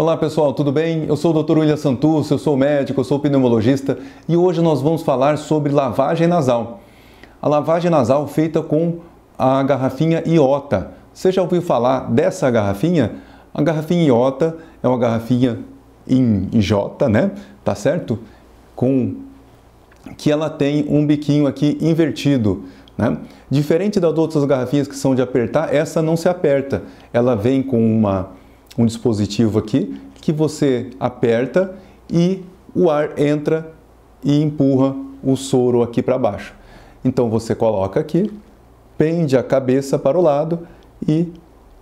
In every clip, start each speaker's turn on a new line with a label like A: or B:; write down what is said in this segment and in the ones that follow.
A: Olá pessoal, tudo bem? Eu sou o Dr. William Santus, eu sou médico, eu sou pneumologista e hoje nós vamos falar sobre lavagem nasal. A lavagem nasal feita com a garrafinha iota. Você já ouviu falar dessa garrafinha? A garrafinha iota é uma garrafinha em J, né? Tá certo? Com que ela tem um biquinho aqui invertido. Né? Diferente das outras garrafinhas que são de apertar, essa não se aperta. Ela vem com uma um dispositivo aqui que você aperta e o ar entra e empurra o soro aqui para baixo. Então você coloca aqui, pende a cabeça para o lado e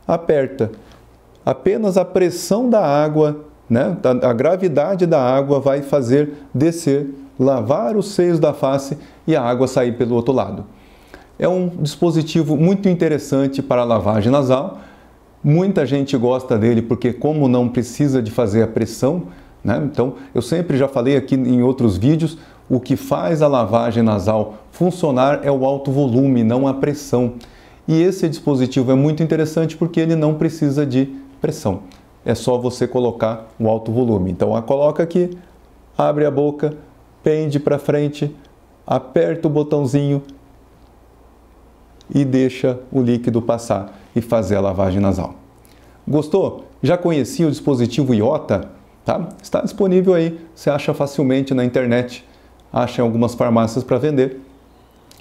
A: aperta. Apenas a pressão da água, né, a gravidade da água vai fazer descer, lavar os seios da face e a água sair pelo outro lado. É um dispositivo muito interessante para lavagem nasal Muita gente gosta dele porque, como não precisa de fazer a pressão, né? então eu sempre já falei aqui em outros vídeos: o que faz a lavagem nasal funcionar é o alto volume, não a pressão. E esse dispositivo é muito interessante porque ele não precisa de pressão. É só você colocar o alto volume. Então, a coloca aqui, abre a boca, pende para frente, aperta o botãozinho e deixa o líquido passar e fazer a lavagem nasal. Gostou? Já conhecia o dispositivo IOTA? Tá? Está disponível aí, você acha facilmente na internet, acha em algumas farmácias para vender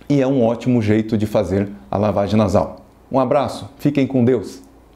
A: e é um ótimo jeito de fazer a lavagem nasal. Um abraço, fiquem com Deus!